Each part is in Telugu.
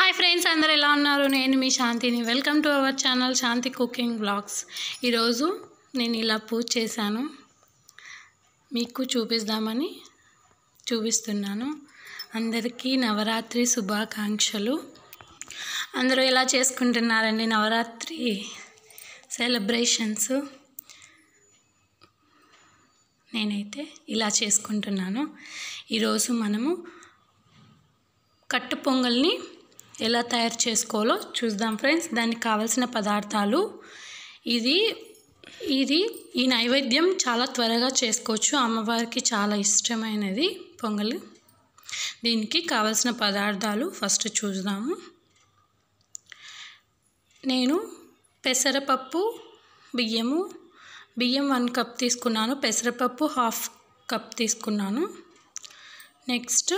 హాయ్ ఫ్రెండ్స్ అందరు ఎలా ఉన్నారు నేను మీ శాంతిని welcome to our channel Shanti cooking blogs ఈరోజు నేను ఇలా పూజ చేశాను మీకు చూపిద్దామని చూపిస్తున్నాను అందరికీ నవరాత్రి శుభాకాంక్షలు అందరూ ఎలా చేసుకుంటున్నారండి నవరాత్రి సెలబ్రేషన్స్ నేనైతే ఇలా చేసుకుంటున్నాను ఈరోజు మనము కట్టు పొంగల్ని ఎలా తయారు చేసుకోవాలో చూద్దాం ఫ్రెండ్స్ దానికి కావలసిన పదార్థాలు ఇది ఇది ఈ నైవేద్యం చాలా త్వరగా చేసుకోవచ్చు అమ్మవారికి చాలా ఇష్టమైనది పొంగలి దీనికి కావలసిన పదార్థాలు ఫస్ట్ చూద్దాము నేను పెసరపప్పు బియ్యము బియ్యం వన్ కప్ తీసుకున్నాను పెసరపప్పు హాఫ్ కప్ తీసుకున్నాను నెక్స్ట్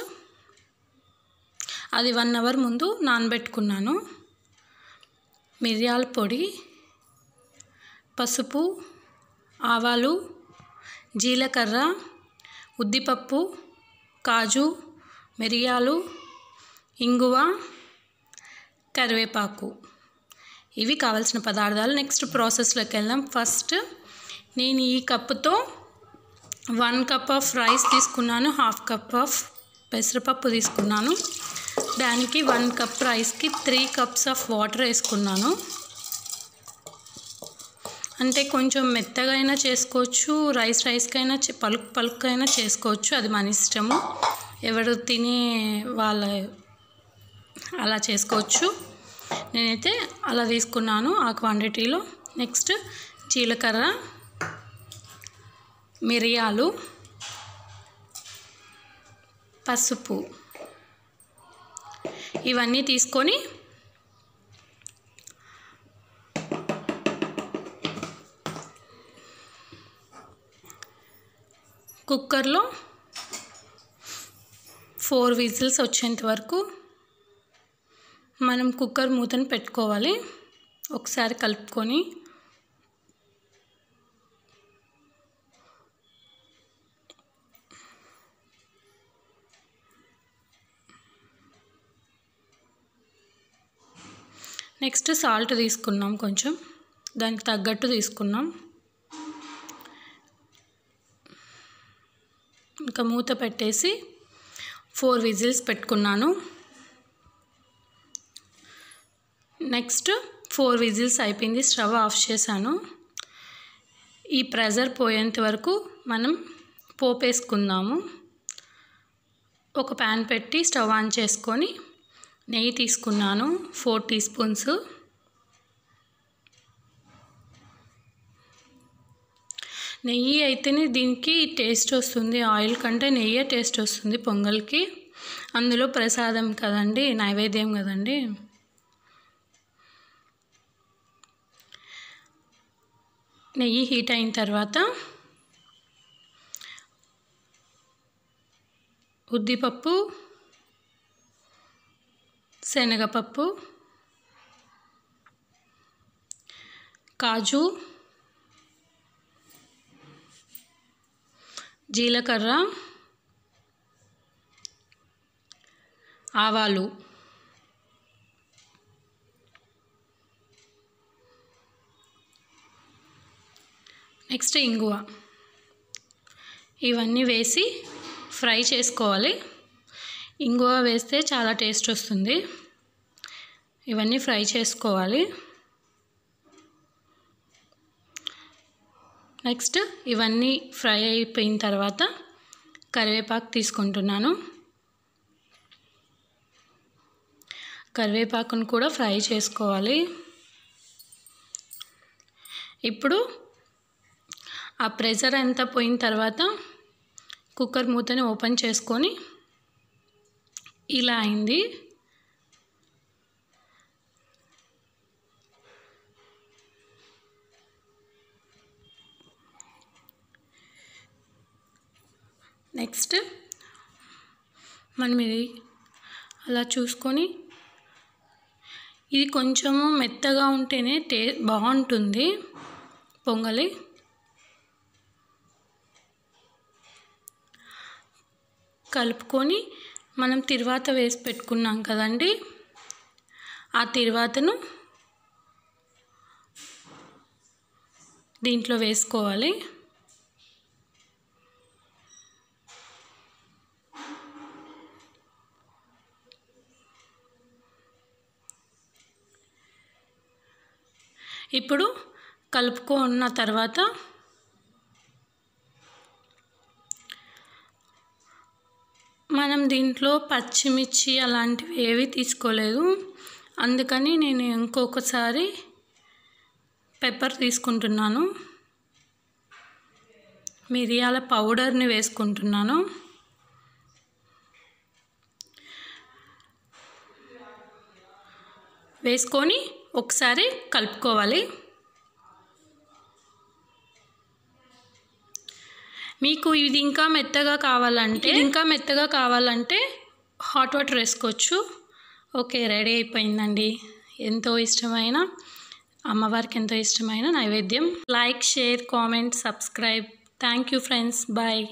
అది వన్ అవర్ ముందు నానబెట్టుకున్నాను మిరియాల పొడి పసుపు ఆవాలు జీలకర్ర ఉద్దిపప్పు కాజు మిరియాలు ఇంగువ కరివేపాకు ఇవి కావలసిన పదార్థాలు నెక్స్ట్ ప్రాసెస్లోకి వెళ్దాం ఫస్ట్ నేను ఈ కప్పుతో వన్ కప్ ఆఫ్ రైస్ తీసుకున్నాను హాఫ్ కప్ ఆఫ్ పెసరపప్పు తీసుకున్నాను దానికి వన్ కప్ రైస్కి త్రీ కప్స్ ఆఫ్ వాటర్ వేసుకున్నాను అంటే కొంచెం మెత్తగా అయినా చేసుకోవచ్చు రైస్ రైస్కైనా పలుకు పలుకైనా చేసుకోవచ్చు అది మన ఇష్టము ఎవరు తినే వాళ్ళ అలా చేసుకోవచ్చు నేనైతే అలా తీసుకున్నాను ఆ క్వాంటిటీలో నెక్స్ట్ జీలకర్ర మిరియాలు పసుపు ఇవన్నీ తీసుకొని కుక్కర్లో ఫోర్ విజిల్స్ వచ్చేంత వరకు మనం కుక్కర్ మూతను పెట్టుకోవాలి ఒకసారి కలుపుకొని నెక్స్ట్ సాల్ట్ తీసుకున్నాం కొంచెం దానికి తగ్గట్టు తీసుకున్నాం ఇంకా మూత పెట్టేసి ఫోర్ విజిల్స్ పెట్టుకున్నాను నెక్స్ట్ ఫోర్ విజిల్స్ అయిపోయింది స్టవ్ ఆఫ్ చేశాను ఈ ప్రెజర్ పోయేంత వరకు మనం పోపేసుకుందాము ఒక ప్యాన్ పెట్టి స్టవ్ ఆన్ చేసుకొని నెయ్యి తీసుకున్నాను ఫోర్ టీ స్పూన్స్ నెయ్యి అయితేనే దీనికి టేస్ట్ వస్తుంది ఆయిల్ కంటే నెయ్యి టేస్ట్ వస్తుంది పొంగల్కి అందులో ప్రసాదం కదండి నైవేద్యం కదండి నెయ్యి హీట్ అయిన తర్వాత ఉద్దిపప్పు శనగపప్పు కాజు జీలకర్ర ఆవాలు నెక్స్ట్ ఇంగువ ఇవన్నీ వేసి ఫ్రై చేసుకోవాలి ఇంగువ వేస్తే చాలా టేస్ట్ వస్తుంది ఇవన్నీ ఫ్రై చేసుకోవాలి నెక్స్ట్ ఇవన్నీ ఫ్రై అయిపోయిన తర్వాత కరివేపాకు తీసుకుంటున్నాను కరివేపాకును కూడా ఫ్రై చేసుకోవాలి ఇప్పుడు ఆ ప్రెషర్ అంతా పోయిన తర్వాత కుక్కర్ మూతని ఓపెన్ చేసుకొని ఇలా అయింది నెక్స్ట్ మనం ఇది అలా చూసుకొని ఇది కొంచెము మెత్తగా ఉంటేనే టే బాగుంటుంది పొంగలి కలుపుకొని మనం తిరువాత వేసి పెట్టుకున్నాం కదండి ఆ తిరువాతను దీంట్లో వేసుకోవాలి ఇప్పుడు కలుపుకున్న తర్వాత మనం దీంట్లో పచ్చిమిర్చి అలాంటివి ఏవి తీసుకోలేదు అందుకని నేను ఇంకొకసారి పెప్పర్ తీసుకుంటున్నాను మిరియాల పౌడర్ని వేసుకుంటున్నాను వేసుకొని ఒకసారి కలుపుకోవాలి మీకు ఇది ఇంకా మెత్తగా కావాలంటే ఇంకా మెత్తగా కావాలంటే హాట్ వాటర్ వేసుకోవచ్చు ఓకే రెడీ అయిపోయిందండి ఎంతో ఇష్టమైన అమ్మవారికి ఎంతో ఇష్టమైన నైవేద్యం like share comment subscribe thank you friends bye